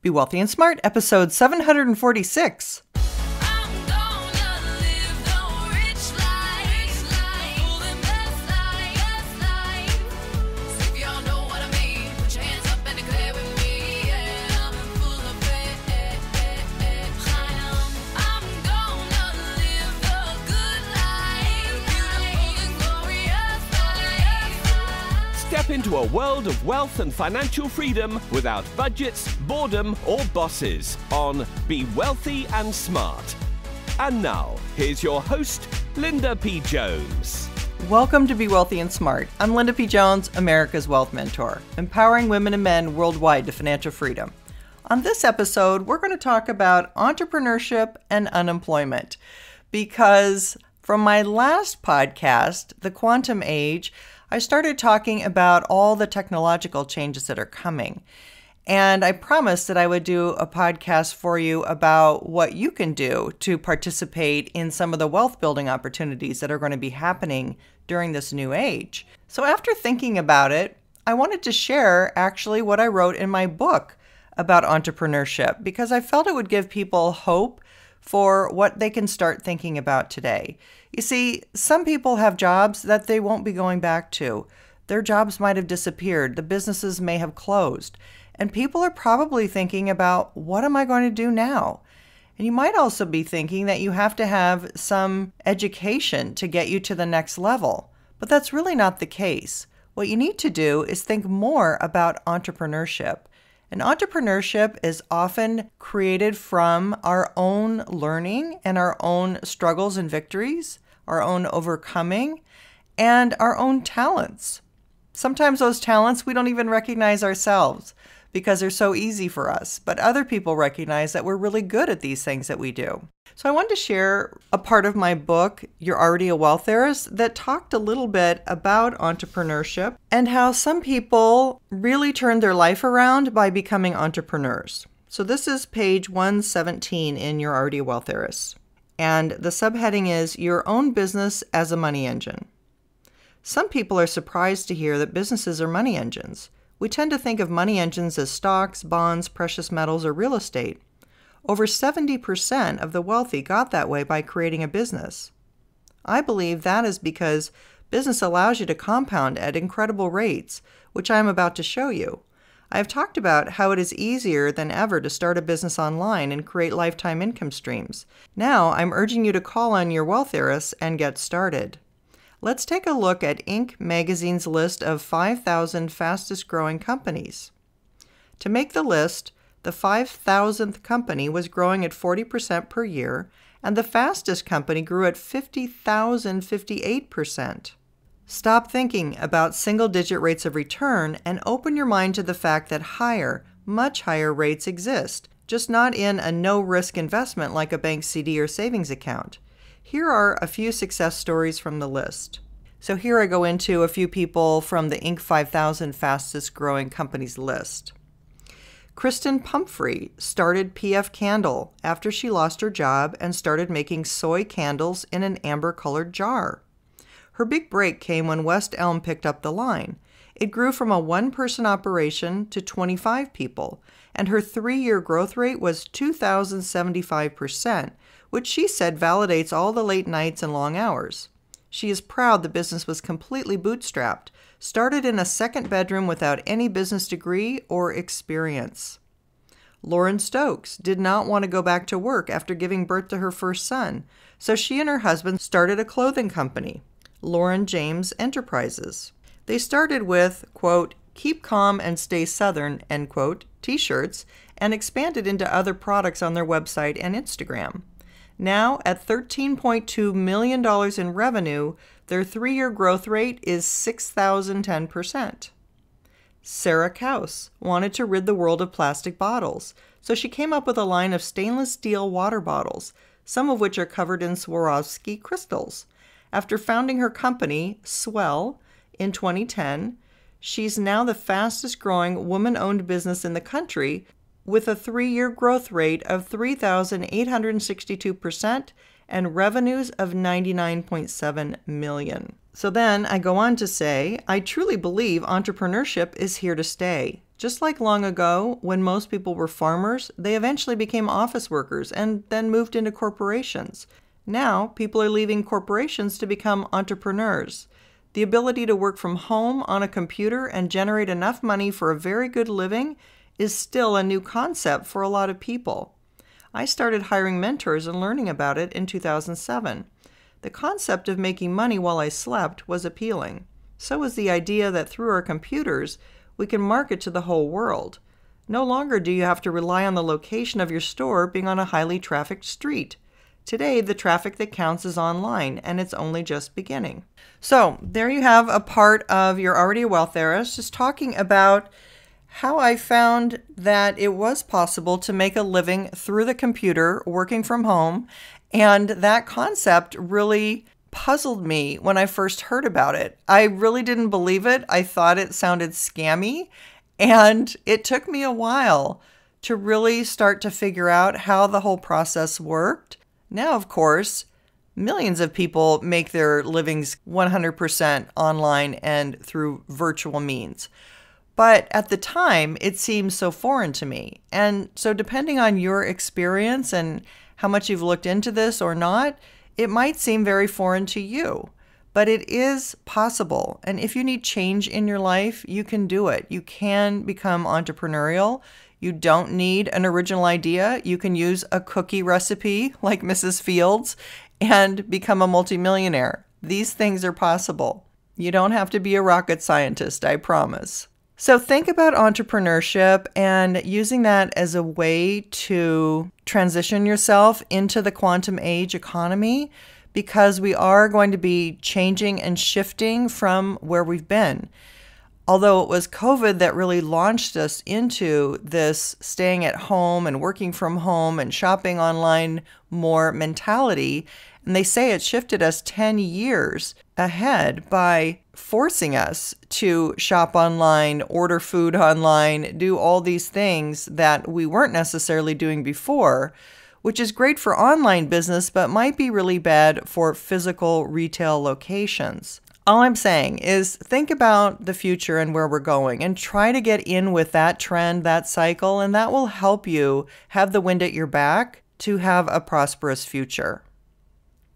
Be Wealthy and Smart, episode 746. a world of wealth and financial freedom without budgets, boredom, or bosses on Be Wealthy and Smart. And now, here's your host, Linda P. Jones. Welcome to Be Wealthy and Smart. I'm Linda P. Jones, America's Wealth Mentor, empowering women and men worldwide to financial freedom. On this episode, we're going to talk about entrepreneurship and unemployment because from my last podcast, The Quantum Age, I started talking about all the technological changes that are coming. And I promised that I would do a podcast for you about what you can do to participate in some of the wealth building opportunities that are going to be happening during this new age. So, after thinking about it, I wanted to share actually what I wrote in my book about entrepreneurship because I felt it would give people hope for what they can start thinking about today. You see, some people have jobs that they won't be going back to. Their jobs might have disappeared, the businesses may have closed, and people are probably thinking about what am I going to do now? And you might also be thinking that you have to have some education to get you to the next level, but that's really not the case. What you need to do is think more about entrepreneurship. And entrepreneurship is often created from our own learning and our own struggles and victories, our own overcoming, and our own talents. Sometimes those talents we don't even recognize ourselves because they're so easy for us, but other people recognize that we're really good at these things that we do. So I wanted to share a part of my book, You're Already a Wealth Heiress, that talked a little bit about entrepreneurship and how some people really turned their life around by becoming entrepreneurs. So this is page 117 in You're Already a Wealth Heiress. And the subheading is Your Own Business as a Money Engine. Some people are surprised to hear that businesses are money engines. We tend to think of money engines as stocks, bonds, precious metals, or real estate. Over 70% of the wealthy got that way by creating a business. I believe that is because business allows you to compound at incredible rates, which I am about to show you. I have talked about how it is easier than ever to start a business online and create lifetime income streams. Now I'm urging you to call on your wealth heiress and get started let's take a look at Inc. magazine's list of 5,000 fastest growing companies. To make the list, the 5,000th company was growing at 40% per year, and the fastest company grew at 50,058%. Stop thinking about single digit rates of return and open your mind to the fact that higher, much higher rates exist, just not in a no risk investment like a bank CD or savings account. Here are a few success stories from the list. So here I go into a few people from the Inc. 5000 fastest growing companies list. Kristen Pumphrey started PF Candle after she lost her job and started making soy candles in an amber colored jar. Her big break came when West Elm picked up the line. It grew from a one person operation to 25 people, and her three year growth rate was 2,075%, which she said validates all the late nights and long hours. She is proud the business was completely bootstrapped, started in a second bedroom without any business degree or experience. Lauren Stokes did not want to go back to work after giving birth to her first son, so she and her husband started a clothing company, Lauren James Enterprises. They started with, quote, keep calm and stay southern, end quote, t shirts, and expanded into other products on their website and Instagram. Now, at $13.2 million in revenue, their three year growth rate is 6,010%. Sarah Kaus wanted to rid the world of plastic bottles, so she came up with a line of stainless steel water bottles, some of which are covered in Swarovski crystals. After founding her company, Swell, in 2010. She's now the fastest growing woman owned business in the country with a three year growth rate of 3,862% and revenues of 99.7 million. So then I go on to say, I truly believe entrepreneurship is here to stay. Just like long ago, when most people were farmers, they eventually became office workers and then moved into corporations. Now, people are leaving corporations to become entrepreneurs the ability to work from home on a computer and generate enough money for a very good living is still a new concept for a lot of people. I started hiring mentors and learning about it in 2007. The concept of making money while I slept was appealing. So was the idea that through our computers, we can market to the whole world. No longer do you have to rely on the location of your store being on a highly trafficked street. Today, the traffic that counts is online, and it's only just beginning. So, there you have a part of You're Already a Wealth Heiress, just talking about how I found that it was possible to make a living through the computer working from home. And that concept really puzzled me when I first heard about it. I really didn't believe it. I thought it sounded scammy. And it took me a while to really start to figure out how the whole process worked now, of course, millions of people make their livings 100% online and through virtual means. But at the time, it seemed so foreign to me. And so, depending on your experience and how much you've looked into this or not, it might seem very foreign to you. But it is possible. And if you need change in your life, you can do it. You can become entrepreneurial. You don't need an original idea. You can use a cookie recipe like Mrs. Fields and become a multimillionaire. These things are possible. You don't have to be a rocket scientist, I promise. So, think about entrepreneurship and using that as a way to transition yourself into the quantum age economy because we are going to be changing and shifting from where we've been although it was COVID that really launched us into this staying at home and working from home and shopping online more mentality. And they say it shifted us 10 years ahead by forcing us to shop online, order food online, do all these things that we weren't necessarily doing before, which is great for online business, but might be really bad for physical retail locations all I'm saying is think about the future and where we're going and try to get in with that trend, that cycle, and that will help you have the wind at your back to have a prosperous future.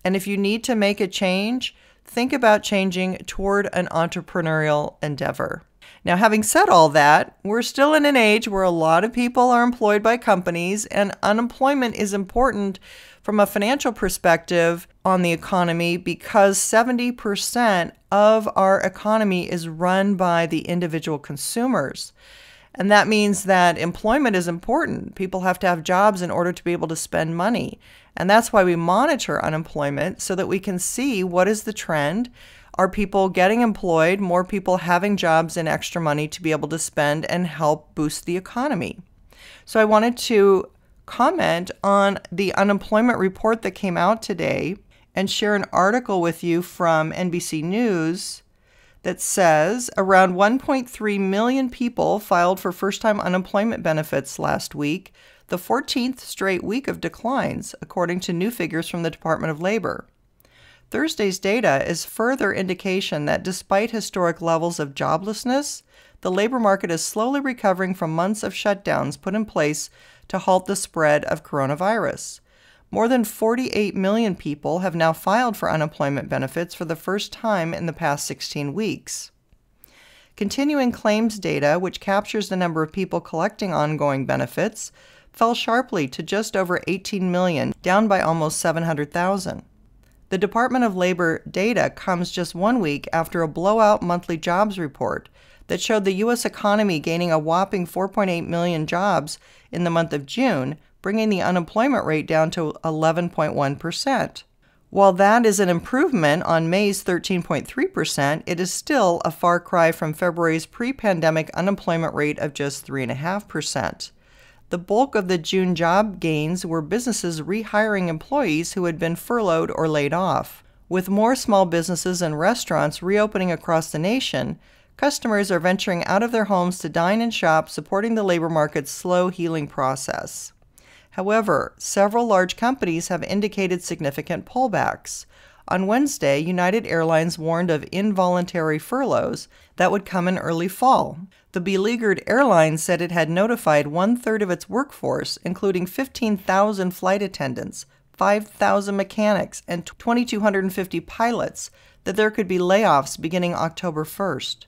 And if you need to make a change, think about changing toward an entrepreneurial endeavor. Now, having said all that, we're still in an age where a lot of people are employed by companies, and unemployment is important from a financial perspective on the economy because 70% of our economy is run by the individual consumers. And that means that employment is important. People have to have jobs in order to be able to spend money. And that's why we monitor unemployment so that we can see what is the trend. Are people getting employed, more people having jobs and extra money to be able to spend and help boost the economy? So I wanted to comment on the unemployment report that came out today and share an article with you from NBC News that says around 1.3 million people filed for first time unemployment benefits last week, the 14th straight week of declines, according to new figures from the Department of Labor. Thursday's data is further indication that despite historic levels of joblessness, the labor market is slowly recovering from months of shutdowns put in place to halt the spread of coronavirus. More than 48 million people have now filed for unemployment benefits for the first time in the past 16 weeks. Continuing claims data, which captures the number of people collecting ongoing benefits, fell sharply to just over 18 million, down by almost 700,000. The Department of Labor data comes just one week after a blowout monthly jobs report that showed the U.S. economy gaining a whopping 4.8 million jobs in the month of June, bringing the unemployment rate down to 11.1%. While that is an improvement on May's 13.3%, it is still a far cry from February's pre pandemic unemployment rate of just 3.5%. The bulk of the June job gains were businesses rehiring employees who had been furloughed or laid off. With more small businesses and restaurants reopening across the nation, customers are venturing out of their homes to dine and shop, supporting the labor market's slow healing process. However, several large companies have indicated significant pullbacks. On Wednesday, United Airlines warned of involuntary furloughs that would come in early fall. The beleaguered airline said it had notified one third of its workforce, including 15,000 flight attendants, 5,000 mechanics, and 2,250 pilots, that there could be layoffs beginning October 1st.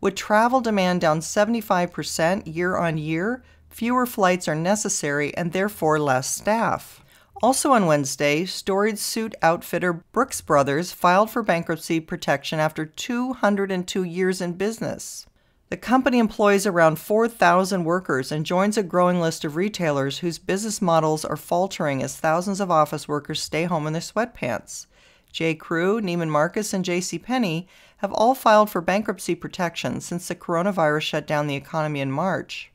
With travel demand down 75% year on year, fewer flights are necessary and therefore less staff. Also on Wednesday, storage suit outfitter Brooks Brothers filed for bankruptcy protection after 202 years in business. The company employs around 4,000 workers and joins a growing list of retailers whose business models are faltering as thousands of office workers stay home in their sweatpants. J. Crew, Neiman Marcus, and J.C. Penney have all filed for bankruptcy protection since the coronavirus shut down the economy in March.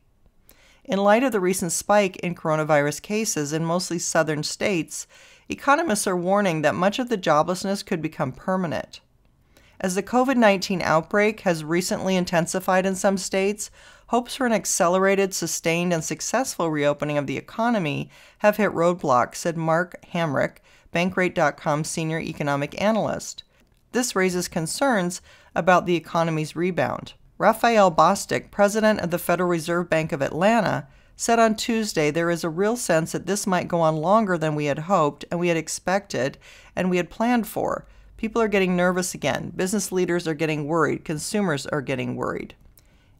In light of the recent spike in coronavirus cases in mostly southern states, economists are warning that much of the joblessness could become permanent. As the COVID 19 outbreak has recently intensified in some states, hopes for an accelerated, sustained, and successful reopening of the economy have hit roadblocks, said Mark Hamrick, Bankrate.com senior economic analyst. This raises concerns about the economy's rebound. Raphael Bostic, president of the Federal Reserve Bank of Atlanta, said on Tuesday there is a real sense that this might go on longer than we had hoped and we had expected and we had planned for. People are getting nervous again. Business leaders are getting worried. Consumers are getting worried.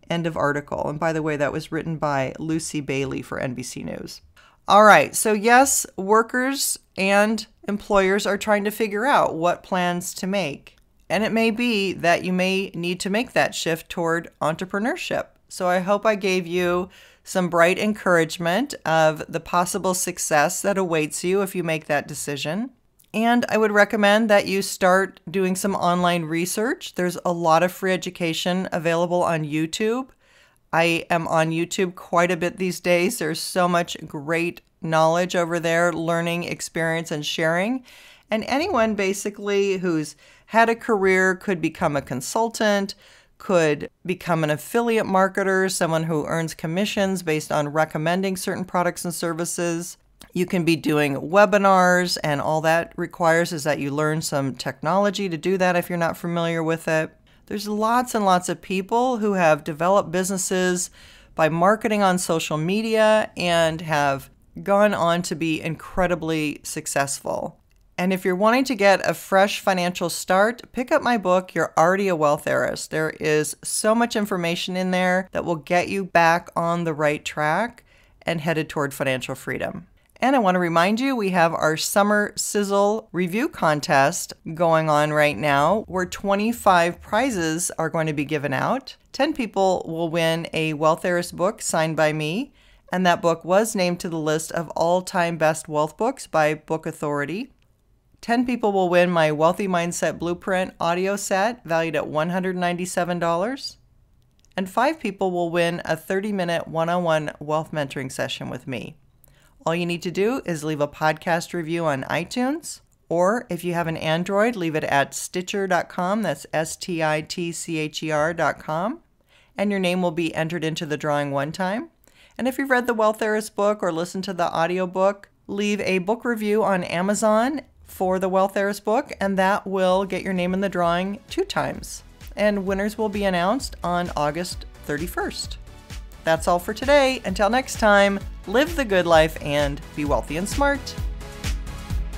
End of article. And by the way, that was written by Lucy Bailey for NBC News. All right, so yes, workers and employers are trying to figure out what plans to make. And it may be that you may need to make that shift toward entrepreneurship. So I hope I gave you some bright encouragement of the possible success that awaits you if you make that decision. And I would recommend that you start doing some online research. There's a lot of free education available on YouTube. I am on YouTube quite a bit these days. There's so much great knowledge over there, learning, experience, and sharing. And anyone basically who's had a career, could become a consultant, could become an affiliate marketer, someone who earns commissions based on recommending certain products and services. You can be doing webinars, and all that requires is that you learn some technology to do that if you're not familiar with it. There's lots and lots of people who have developed businesses by marketing on social media and have gone on to be incredibly successful. And if you're wanting to get a fresh financial start, pick up my book, You're Already a Wealth Heiress. There is so much information in there that will get you back on the right track and headed toward financial freedom. And I want to remind you, we have our summer sizzle review contest going on right now, where 25 prizes are going to be given out. 10 people will win a Wealth Heiress book signed by me, and that book was named to the list of all time best wealth books by Book Authority. 10 people will win my Wealthy Mindset Blueprint audio set valued at $197. And five people will win a 30 minute one on one wealth mentoring session with me. All you need to do is leave a podcast review on iTunes, or if you have an Android, leave it at stitcher.com. That's S T I T C H E R.com. And your name will be entered into the drawing one time. And if you've read the Wealth Heiress book or listened to the audiobook, leave a book review on Amazon for the Wealth Heirs book, and that will get your name in the drawing two times. And winners will be announced on August 31st. That's all for today. Until next time, live the good life and be wealthy and smart.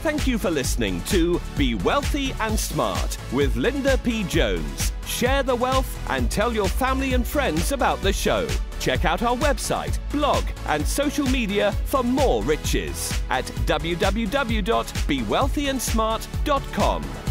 Thank you for listening to Be Wealthy and Smart with Linda P. Jones. Share the wealth and tell your family and friends about the show. Check out our website, blog, and social media for more riches at www.bewealthyandsmart.com.